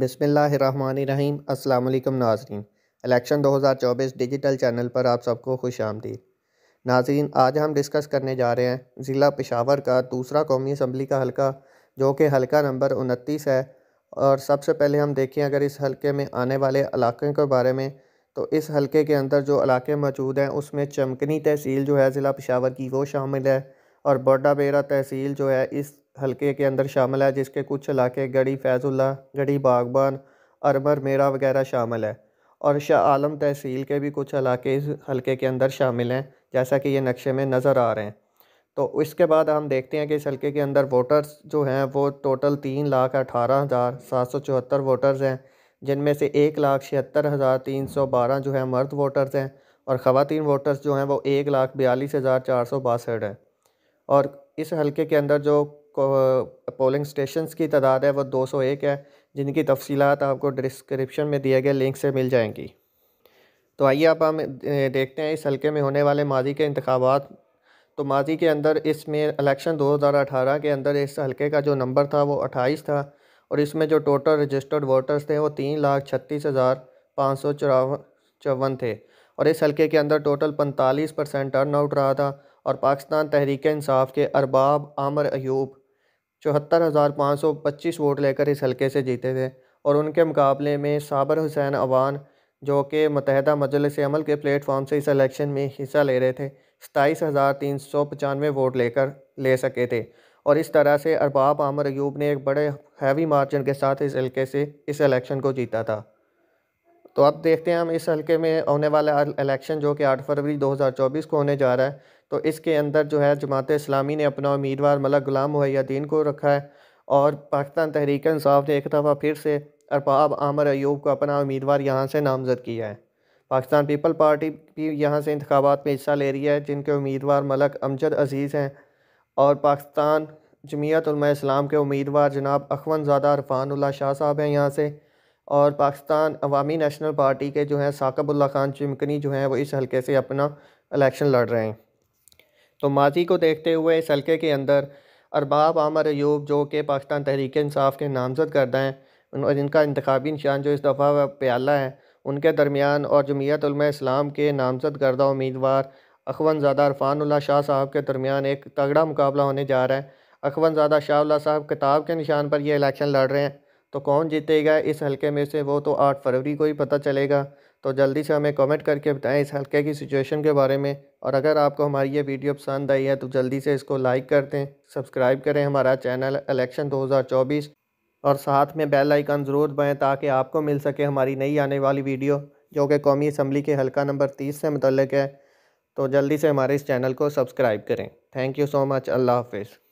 बिसमीम अल्लाम नाजरीन इलेक्शन 2024 डिजिटल चैनल पर आप सबको खुश आमदीद नाजरीन आज हम डिस्कस करने जा रहे हैं ज़िला पिशावर का दूसरा कौमी असम्बली का हलका जो कि हलका नंबर उनतीस है और सबसे पहले हम देखें अगर इस हलके में आने वाले इलाक़े के बारे में तो इस हलके के अंदर जो इलाके मौजूद हैं उसमें चमकनी तहसील जो है ज़िला पेशावर की वो शामिल है और बोडाबेरा तहसील जो है इस हलके के अंदर शामिल है जिसके कुछ इलाके गढ़ी फैज़ुल्ला गढ़ी बागबान अरबर मेरा वगैरह शामिल है और शाह आलम तहसील के भी कुछ इलाके इस हल्के के अंदर शामिल हैं जैसा कि ये नक्शे में नज़र आ रहे हैं तो इसके बाद हम देखते हैं कि इस हल्के के अंदर वोटर्स जो हैं वो टोटल तीन लाख अठारह हज़ार सात सौ चौहत्तर वोटर्स हैं जिनमें से एक लाख छिहत्तर हज़ार तीन सौ बारह जो है मर्द वोटर्स हैं और ख़वातीन वोटर्स जो हैं वो एक लाख बयालीस हज़ार चार सौ बासठ हैं और इस हल्के के अंदर जो पोलिंग स्टेशन की तादाद है वह दो सौ एक है जिनकी तफसीत आपको डिस्क्रिप्शन में दिए गए लिंक से मिल जाएंगी तो आइए आप हम देखते हैं इस हलके में होने वाले माजी के इंतबात तो माजी के अंदर इसमें इलेक्शन 2018 के अंदर इस हल्के का जो नंबर था वो 28 था और इसमें जो टोटल रजिस्टर्ड वोटर्स थे वो तीन लाख छत्तीस हज़ार पाँच सौ चौवन थे और इस हलके के अंदर टोटल पैंतालीस परसेंट टर्न आउट रहा था और पाकिस्तान तहरीक इंसाफ के अरबाब आमर अयूब चौहत्तर हज़ार पाँच सौ पच्चीस वोट लेकर इस हलके से जीते थे और उनके मुकाबले में साबर हुसैन अवान जो कि मतहदा मजलिस अमल के प्लेटफॉर्म से इस इलेक्शन में हिस्सा ले रहे थे सताईस हज़ार तीन सौ पचानवे वोट लेकर ले सके थे और इस तरह से अरबाब आमर अयूब ने एक बड़े हैवी मार्जिन के साथ इस हल्के से इस इलेक्शन को जीता था तो अब देखते हैं हम इस हल्के में होने वाला इलेक्शन जो कि आठ फरवरी 2024 को होने जा रहा है तो इसके अंदर जो है जमात इस्लामी ने अपना उम्मीदवार मलक गुलाम मुहैयादीन को रखा है और पाकिस्तान तहरीक इंसाफ ने एक दफ़ा फिर से अरबाब आमर ऐब को अपना उम्मीदवार यहाँ से नामज़द किया है पाकिस्तान पीपल पार्टी भी यहाँ से इंतबात में हिस्सा ले रही है जिनके उम्मीदवार मलक अमजद अजीज़ हैं और पाकिस्तान जमीयत इस्लाम के उम्मीदवार जनाब अखवनज़ादा उल्ला शाह साहब हैं यहाँ से और पाकिस्तान अवामी नेशनल पार्टी के जो हैं साकबुल्ला खान चिमकनी जो हैं वो इस हलके से अपना इलेक्शन लड़ रहे हैं तो माजी को देखते हुए इस हल्के के अंदर अरबाब आमर एयूब जो कि पाकिस्तान तहरीक इंसाफ के नामजद करदा हैं और इनका इंतबी निशान जो इस दफ़ा प्याला है उनके दरमियान और जमीयत इस्लाम के नामजद करदा उम्मीदवार अखवनज़ादा अरफानल्ला शाह साहब के दरमियान एक तगड़ा मुकाबला होने जा रहा है अखवनज़ादा शाह साहब किताब के निशान पर यह इलेक्शन लड़ रहे हैं तो कौन जीतेगा इस हल्के में से वो तो आठ फरवरी को ही पता चलेगा तो जल्दी से हमें कमेंट करके बताएं इस हल्के की सिचुएशन के बारे में और अगर आपको हमारी ये वीडियो पसंद आई है तो जल्दी से इसको लाइक कर दें सब्सक्राइब करें हमारा चैनल इलेक्शन 2024 और साथ में बेल आइकन ज़रूर दबाएँ ताकि आपको मिल सके हमारी नई आने वाली वीडियो जो कि कौमी असम्बली के हलका नंबर तीस से मतलब है तो जल्दी से हमारे इस चैनल को सब्सक्राइब करें थैंक यू सो मच अल्लाह हाफिज़